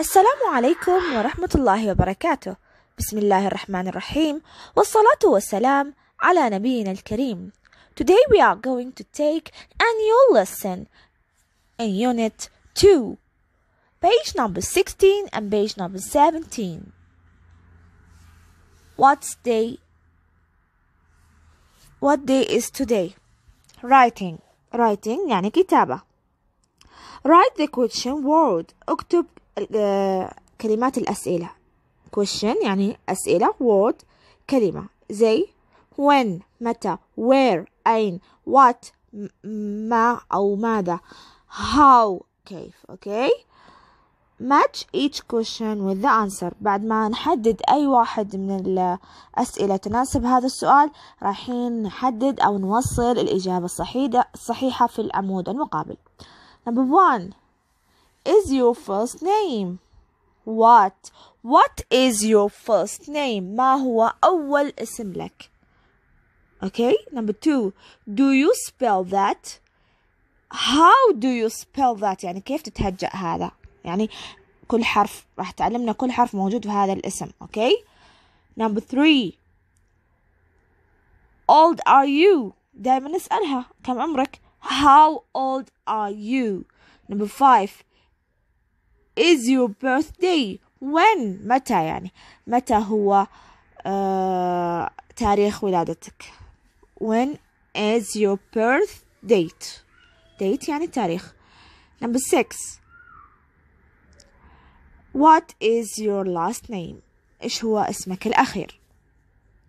السلام عليكم ورحمة الله وبركاته بسم الله الرحمن الرحيم والصلاة والسلام على نبينا الكريم Today we are going to take a new lesson in Unit 2 Page number 16 and page number 17 What's day? What day is today? Writing Writing يعني كتابة Write the question word اكتب آه، كلمات الأسئلة question يعني أسئلة word كلمة زي when متى where أين what ما أو ماذا how كيف أوكي okay? match each question with the answer بعد ما نحدد أي واحد من الأسئلة تناسب هذا السؤال رايحين نحدد أو نوصل الإجابة الصحيحة في العمود المقابل number one is your first name what what is your first name ما هو أول اسم لك okay number two do you spell that how do you spell that يعني كيف تتهجأ هذا يعني كل حرف راح تعلمنا كل حرف موجود في هذا الاسم okay number three old are you دائما نسألها كم عمرك how old are you number five is your birthday when متى يعني متى هو uh, تاريخ ولادتك when is your birth date date يعني تاريخ number six what is your last name إيش هو اسمك الأخير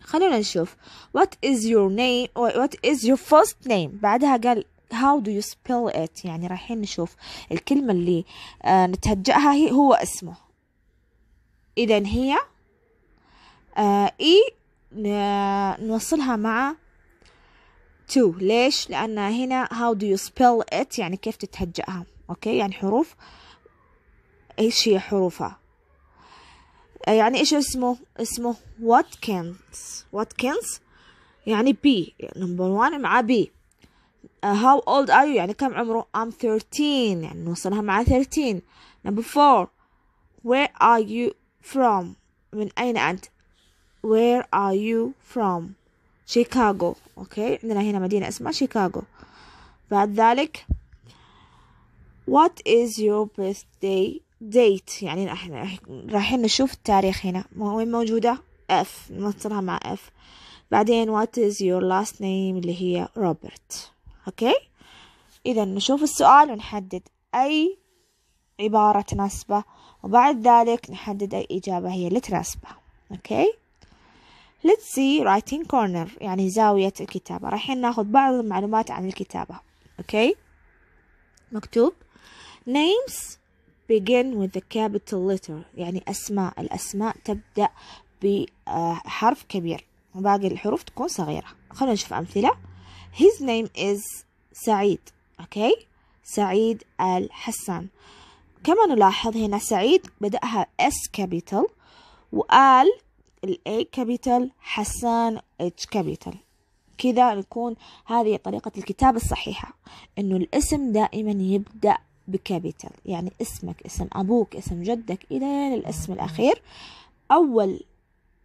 خلونا نشوف what is your name what is your first name بعدها قال how do you spell it يعني رايحين نشوف الكلمة اللي آه، نتهجأها هي هو اسمه إذا هي آه، إي نوصلها مع to ليش لأن هنا how do you spell it يعني كيف تتهجأها أوكي يعني حروف إيش هي حروفها آه، يعني إيش اسمه اسمه واتكنز واتكنز يعني بي نمبر وان مع بي how old are you يعني كم عمره I'm 13 يعني نوصلها مع 13 number 4 where are you from من أين أنت where are you from شيكاغو أوكي عندنا هنا مدينة اسمها شيكاغو بعد ذلك what is your birthday date يعني احنا رايحين نشوف التاريخ هنا وين موجودة F نوصلها مع F بعدين what is your last name اللي هي روبرت أوكي إذا نشوف السؤال ونحدد أي عبارة تناسبه وبعد ذلك نحدد أي إجابة هي اللي تناسبه أوكي Let's see writing corner يعني زاوية الكتابة رايحين ناخذ بعض المعلومات عن الكتابة أوكي مكتوب names begin with the capital letter يعني أسماء الأسماء تبدأ بحرف كبير وباقي الحروف تكون صغيرة خلونا نشوف أمثلة his name is سعيد okay سعيد الحسان كما نلاحظ هنا سعيد بدأها S capital وآل ال A capital حسان H capital كذا نكون هذه طريقة الكتابة الصحيحة إنه الاسم دائما يبدأ بكابيتال يعني اسمك اسم أبوك اسم جدك إلى الاسم الأخير أول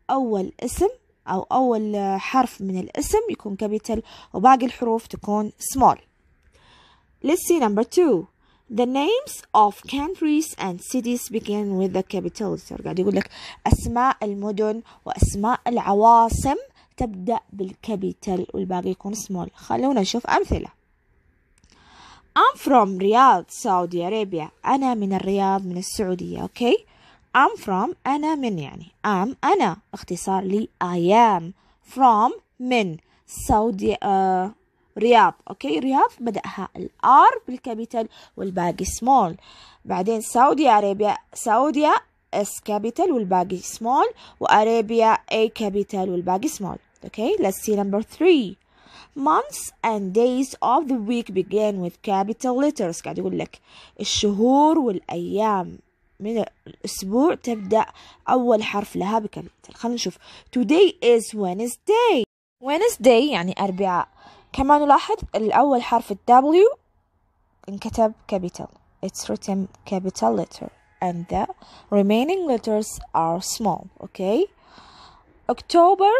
أول اسم أو أول حرف من الاسم يكون كابيتال وباقي الحروف تكون small Let's see number two The names of countries and cities begin with the capital قاعد يقول لك أسماء المدن وأسماء العواصم تبدأ بالكابيتال والباقي يكون small خلونا نشوف أمثلة I'm from Riyadh, Saudi Arabia أنا من الرياض من السعودية أوكي okay? I'm from أنا من يعني I'm أنا اختصار لي I am from من سعودية آه، uh, رياض أوكي رياض بدأها الآر بالكابيتال والباقي سمول بعدين سعودي عربيا سعودية S capital والباقي small وأرابيا A capital والباقي small okay let's see number three months and days of the week begin with capital letters قاعد يقول لك الشهور والأيام من الأسبوع تبدأ أول حرف لها بكابيتال خلينا نشوف today is Wednesday Wednesday يعني أربعاء كما نلاحظ الأول حرف ال W انكتب capital it's written capital letter and the remaining letters are small okay October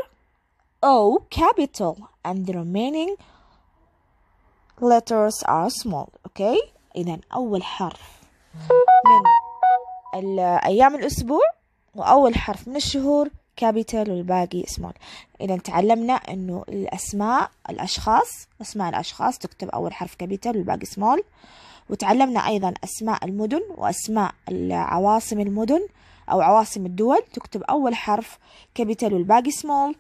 O capital and the remaining letters are small okay إذا أول حرف من الأيام الأسبوع وأول حرف من الشهور كابيتال والباقي سمول إذا تعلمنا إنه الأسماء الأشخاص أسماء الأشخاص تكتب أول حرف كابيتال والباقي سمول وتعلمنا أيضا أسماء المدن وأسماء العواصم المدن أو عواصم الدول تكتب أول حرف كابيتال والباقي سمول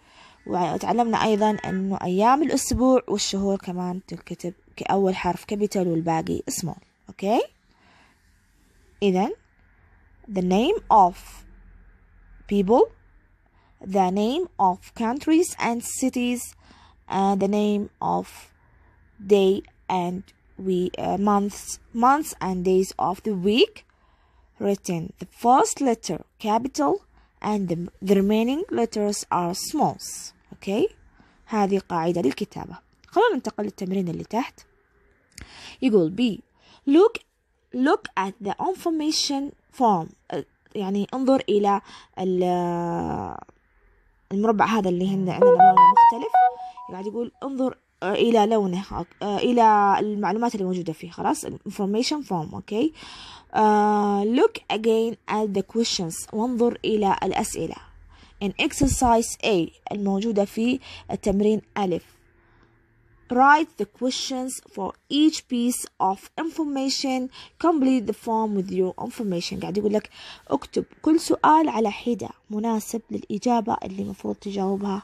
وتعلمنا أيضا أنه أيام الأسبوع والشهور كمان تكتب أول حرف كابيتال والباقي سمول أوكي إذا the name of people, the name of countries and cities, and the name of day and we uh, months months and days of the week written the first letter capital and the, the remaining letters are smalls okay هذه قاعدة للكتابة خلونا ننتقل للتمرين اللي تحت يقول B look look at the information فورم يعني انظر إلى المربع هذا اللي عندنا لونه مختلف قاعد يقول انظر الى لونه الى المعلومات اللي موجوده فيه خلاص information form اوكي uh, look again at the questions وانظر الى الاسئله in exercise A الموجوده في التمرين ألف Write the questions for each piece of information complete the form with your information قاعد يقول لك اكتب كل سؤال على حدة مناسب للإجابة اللي مفروض تجاوبها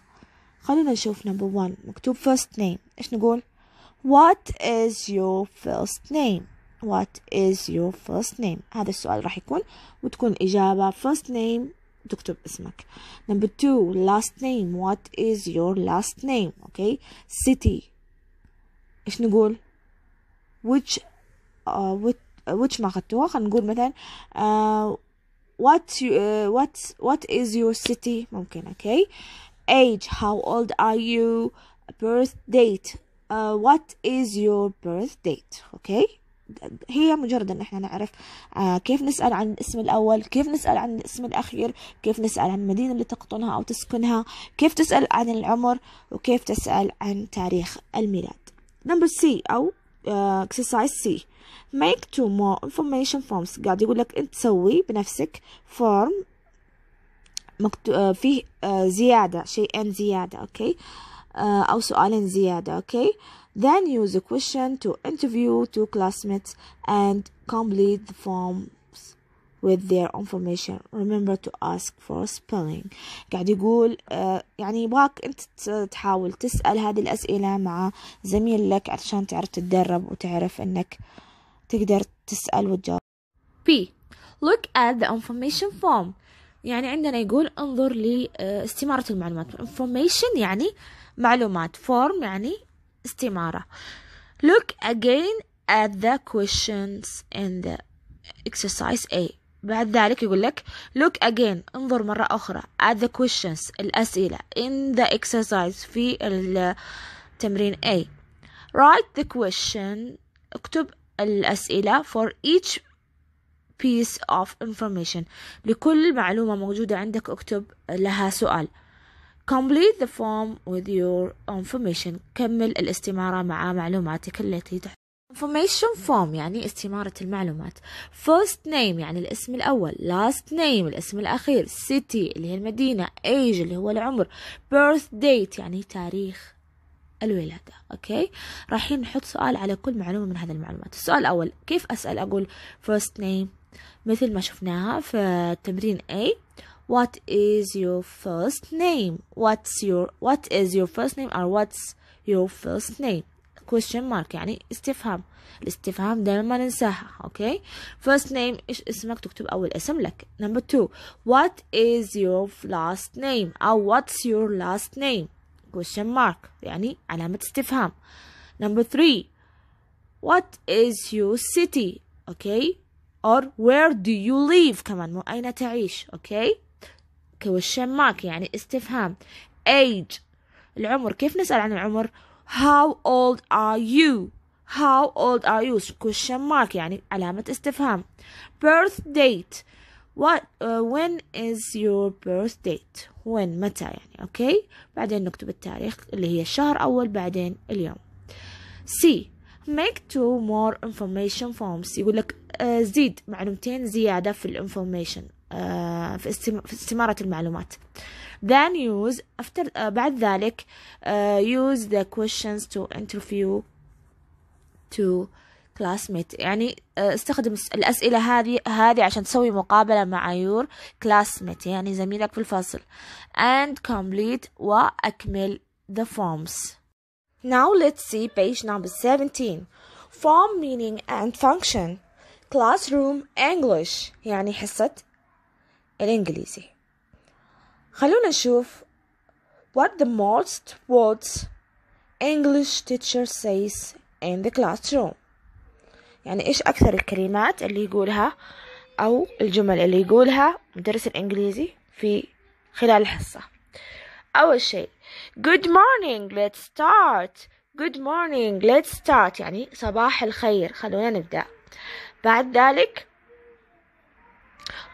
خلونا نشوف number 1 مكتوب first name ايش نقول What is your first name What is your first name هذا السؤال راح يكون وتكون إجابة first name تكتب اسمك Number 2 last name what is your last name okay city إيش نقول which uh, which ما أخذتوها خلينا نقول مثلا uh, what you, uh, what what is your city ممكن okay age how old are you birth date uh, what is your birth date okay هي مجرد ان احنا نعرف كيف نسأل عن الاسم الاول كيف نسأل عن الاسم الاخير كيف نسأل عن المدينة اللي تقطنها او تسكنها كيف تسأل عن العمر وكيف تسأل عن تاريخ الميلاد Number C, oh, exercise C. Make two more information forms. قاعد يقول لك انت تسوي بنفسك form مكتو... Form, make uh, زيادة شيئين زيادة اوكي okay? uh, او سؤالين زيادة okay? then use a question to interview two classmates and complete the form with their information remember to ask for spelling قاعد يقول آه، يعني يبغاك انت تحاول تسأل هذه الأسئلة مع زميلك عشان تعرف تتدرب وتعرف انك تقدر تسأل وتجاوب B look at the information form يعني عندنا يقول انظر لاستمارة آه، المعلومات information يعني معلومات form يعني استمارة look again at the questions in the exercise A بعد ذلك يقول لك look again انظر مرة أخرى at the questions الأسئلة in the exercise في التمرين A write the question اكتب الأسئلة for each piece of information لكل معلومة موجودة عندك اكتب لها سؤال complete the form with your information كمل الاستمارة مع معلوماتك التي تحتاجها information form يعني استمارة المعلومات first name يعني الاسم الأول last name الاسم الأخير city اللي هي المدينة age اللي هو العمر birth date يعني تاريخ الولادة أوكي رايحين نحط سؤال على كل معلومة من هذه المعلومات السؤال الأول كيف أسأل أقول first name مثل ما شفناها في تمرين A what is your first name what's your what is your first name or what's your first name question mark يعني استفهام الاستفهام دايما ما ننساها اوكي first name ايش اسمك تكتب اول اسم لك number two what is your last name او what's your last name question mark يعني علامة استفهام number three what is your city اوكي or where do you live كمان مو أين تعيش اوكي question mark يعني استفهام age العمر كيف نسأل عن العمر how old are you how old are you question mark يعني علامة استفهام birth date what uh, when is your birth date when متى يعني Okay. بعدين نكتب التاريخ اللي هي الشهر اول بعدين اليوم C make two more information forms يقول لك uh, زيد معلومتين زيادة في الانفورميشن في استمارة المعلومات then use after بعد ذلك use the questions to interview to classmate يعني استخدم الأسئلة هذه هذه عشان تسوي مقابلة مع your classmate يعني زميلك في الفصل and complete وأكمل the forms now let's see page number 17 form meaning and function classroom English يعني حصة الإنجليزي خلونا نشوف what the most words English teacher says in the classroom يعني إيش أكثر الكلمات اللي يقولها أو الجمل اللي يقولها مدرس الإنجليزي في خلال الحصة أول شيء good morning let's start good morning let's start يعني صباح الخير خلونا نبدأ بعد ذلك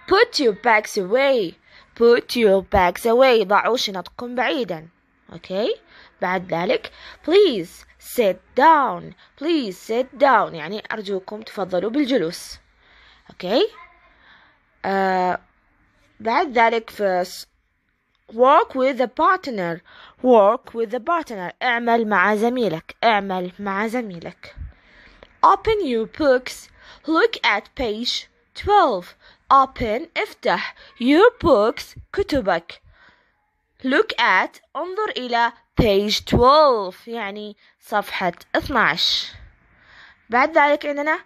Put your bags away. Put your bags away. ضعوا شنطكم بعيدا. Okay. بعد ذلك please sit down. Please sit down. يعني أرجوكم تفضلوا بالجلوس. Okay. Uh, بعد ذلك first, work with a partner work with a partner اعمل مع زميلك اعمل مع زميلك open your books look at page 12 open افتح your books كتبك look at انظر إلى page 12 يعني صفحة 12 بعد ذلك عندنا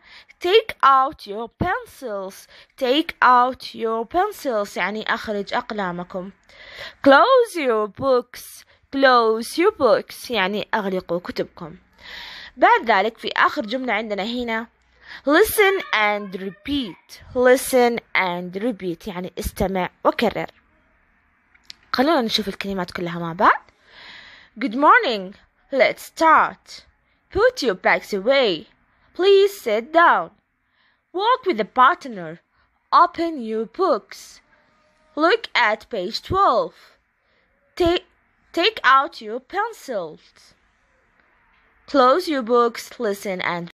take out your pencils take out your pencils يعني أخرج أقلامكم close your books close your books يعني أغلقوا كتبكم بعد ذلك في آخر جملة عندنا هنا listen and repeat listen and repeat يعني استمع وكرر خلونا نشوف الكلمات كلها مع بعض Good morning let's start put your bags away please sit down walk with a partner open your books look at page 12 take Take out your pencils. Close your books, listen and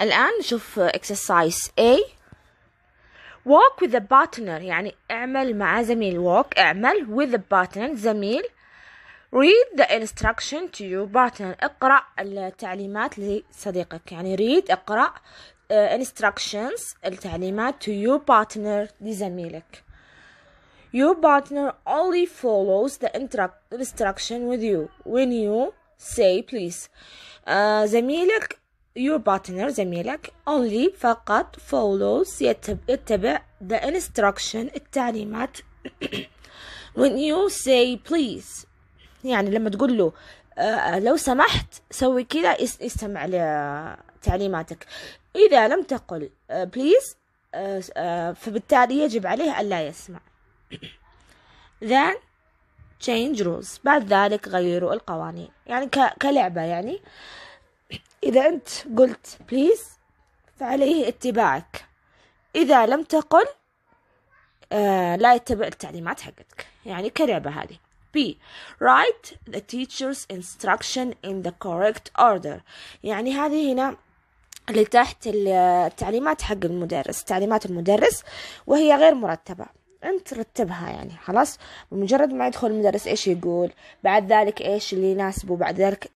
الآن نشوف exercise A walk with a partner يعني اعمل مع زميل walk اعمل with a partner زميل read the instruction to your partner اقرأ التعليمات لصديقك يعني read اقرأ uh, instructions التعليمات to your partner لزميلك your partner only follows the instruction with you when you say please uh, زميلك your partner زميلك only فقط follows يتبع the instruction التعليمات when you say please يعني لما تقول له آه، لو سمحت سوي كذا استمع لتعليماتك إذا لم تقل آه، please آه، فبالتالي يجب عليه ألا يسمع then change rules بعد ذلك غيروا القوانين يعني كلعبة يعني إذا أنت قلت بليز فعليه اتباعك إذا لم تقل آه لا يتبع التعليمات حقتك يعني كلعبة هذه B write the teacher's instruction in the correct order يعني هذه هنا اللي تحت التعليمات حق المدرس تعليمات المدرس وهي غير مرتبة انت رتبها يعني خلاص بمجرد ما يدخل المدرس ايش يقول بعد ذلك ايش اللي يناسبه بعد ذلك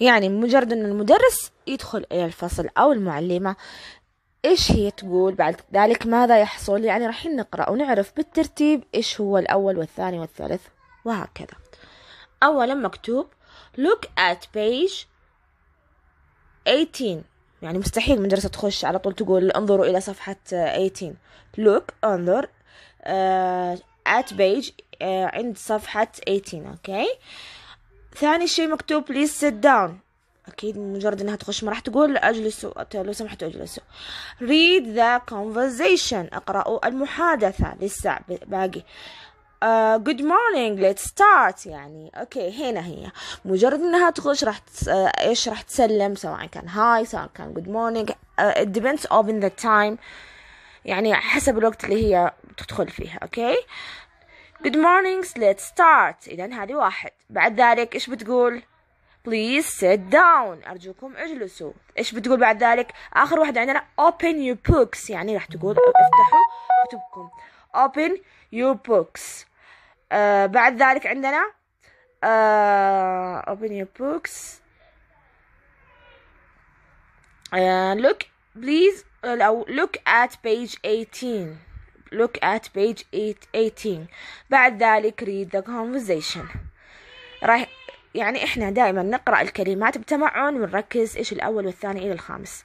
يعني مجرد أن المدرس يدخل إلى الفصل أو المعلمة إيش هي تقول بعد ذلك ماذا يحصل يعني راح نقرأ ونعرف بالترتيب إيش هو الأول والثاني والثالث وهكذا أولا مكتوب look at page 18 يعني مستحيل مدرسة تخش على طول تقول انظروا إلى صفحة 18 look انظر uh, at page uh, عند صفحة 18 أوكي okay? ثاني شيء مكتوب بليز سيت داون اكيد مجرد انها تخش ما راح تقول اجلسوا لو سمحتوا اجلسوا read the conversation اقرأوا المحادثة لسه باقي جود آه، good morning let's start يعني اوكي هنا هي مجرد انها تخش راح تس... آه، ايش راح تسلم سواء كان هاي سواء كان good morning ات آه، it depends on the time يعني حسب الوقت اللي هي تدخل فيها اوكي Good mornings, let's start إذا هذه واحد بعد ذلك إيش بتقول؟ Please sit down أرجوكم اجلسوا إيش بتقول بعد ذلك؟ آخر واحد عندنا Open your books يعني راح تقول افتحوا كتبكم Open your books آه بعد ذلك عندنا آه Open your books آه Look please أو look at page 18 look at page 18 بعد ذلك read the conversation راح يعني احنا دائما نقرأ الكلمات بتمعن ونركز ايش الاول والثاني الى الخامس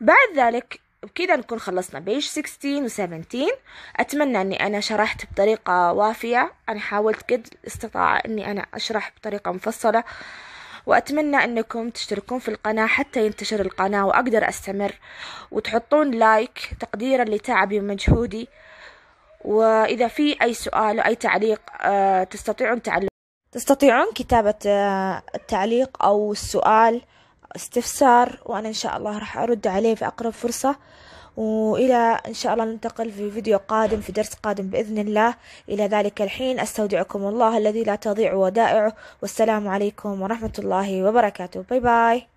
بعد ذلك بكذا نكون خلصنا بيج 16 و 17 أتمنى أني أنا شرحت بطريقة وافية أنا حاولت قد الاستطاعة أني أنا أشرح بطريقة مفصلة وأتمنى أنكم تشتركون في القناة حتى ينتشر القناة وأقدر أستمر وتحطون لايك تقديرا لتعبي ومجهودي وإذا في أي سؤال أو أي تعليق آه، تستطيعون تعلم تستطيعون كتابة آه، التعليق أو السؤال استفسار وأنا إن شاء الله راح أرد عليه في أقرب فرصة وإلى إن شاء الله ننتقل في فيديو قادم في درس قادم بإذن الله إلى ذلك الحين أستودعكم الله الذي لا تضيع ودائعه والسلام عليكم ورحمة الله وبركاته باي باي